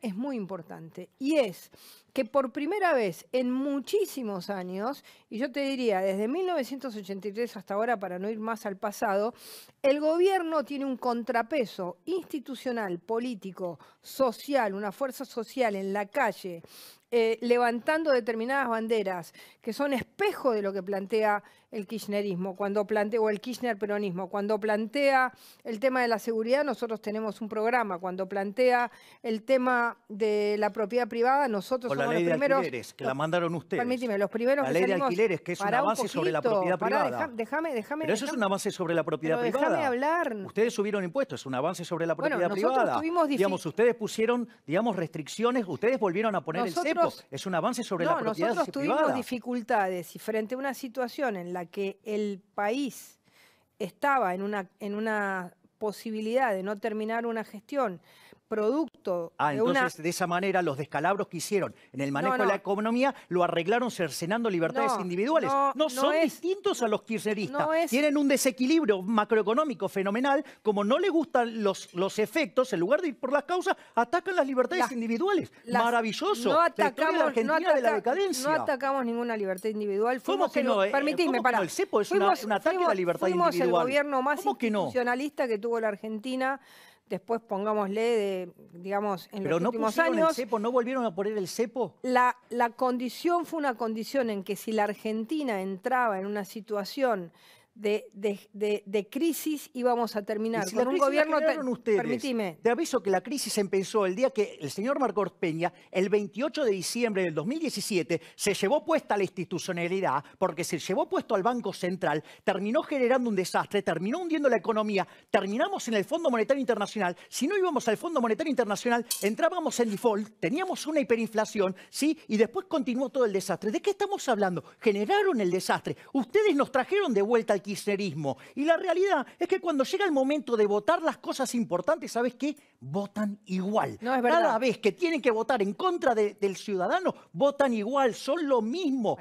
es muy importante y es que por primera vez en muchísimos años, y yo te diría desde 1983 hasta ahora para no ir más al pasado, el gobierno tiene un contrapeso institucional, político, social, una fuerza social en la calle eh, levantando determinadas banderas que son espejo de lo que plantea el kirchnerismo, cuando plantea, o el kirchner peronismo, cuando plantea el tema de la seguridad, nosotros tenemos un programa, cuando plantea el tema de la propiedad privada, nosotros somos la ley los primeros. De alquileres, que la mandaron ustedes. Permíteme, los primeros la ley de alquileres, que es un avance sobre la propiedad privada. Pero eso es un avance sobre la propiedad privada. hablar. Ustedes subieron impuestos, es un avance sobre la propiedad privada. digamos, ustedes pusieron, digamos, restricciones, ustedes volvieron a poner el el es un avance sobre la propiedad nosotros tuvimos dificultades y frente a una situación en la que el país estaba en una, en una posibilidad de no terminar una gestión producto ah, de entonces una... de esa manera los descalabros que hicieron en el manejo de la economía lo arreglaron cercenando libertades individuales. No, son distintos a los kirchneristas. Tienen un desequilibrio macroeconómico fenomenal. Como no les gustan los, los efectos, en lugar de ir por las causas, atacan las libertades individuales. Maravilloso. No atacamos, la decadencia. No atacamos ninguna libertad individual. Fuimos que no? Eh, para. el CEPO un ataque a la libertad individual. el gobierno más institucionalista que tuvo la Argentina después pongámosle, digamos, en los últimos años. El cepo, ¿No volvieron a poner el cepo? La, la condición fue una condición en que si la Argentina entraba en una situación de, de, de, de crisis íbamos a terminar. con un gobierno. Ustedes, Te aviso que la crisis empezó el día que el señor Marcos Peña, el 28 de diciembre del 2017, se llevó puesta la institucionalidad, porque se llevó puesto al Banco Central, terminó generando un desastre, terminó hundiendo la economía, terminamos en el Fondo Monetario Internacional. Si no íbamos al Fondo Monetario Internacional, entrábamos en default, teníamos una hiperinflación, ¿sí? Y después continuó todo el desastre. ¿De qué estamos hablando? Generaron el desastre. Ustedes nos trajeron de vuelta al y la realidad es que cuando llega el momento de votar las cosas importantes, ¿sabes qué? Votan igual. Cada vez que tienen que votar en contra del ciudadano, votan igual, son lo mismo.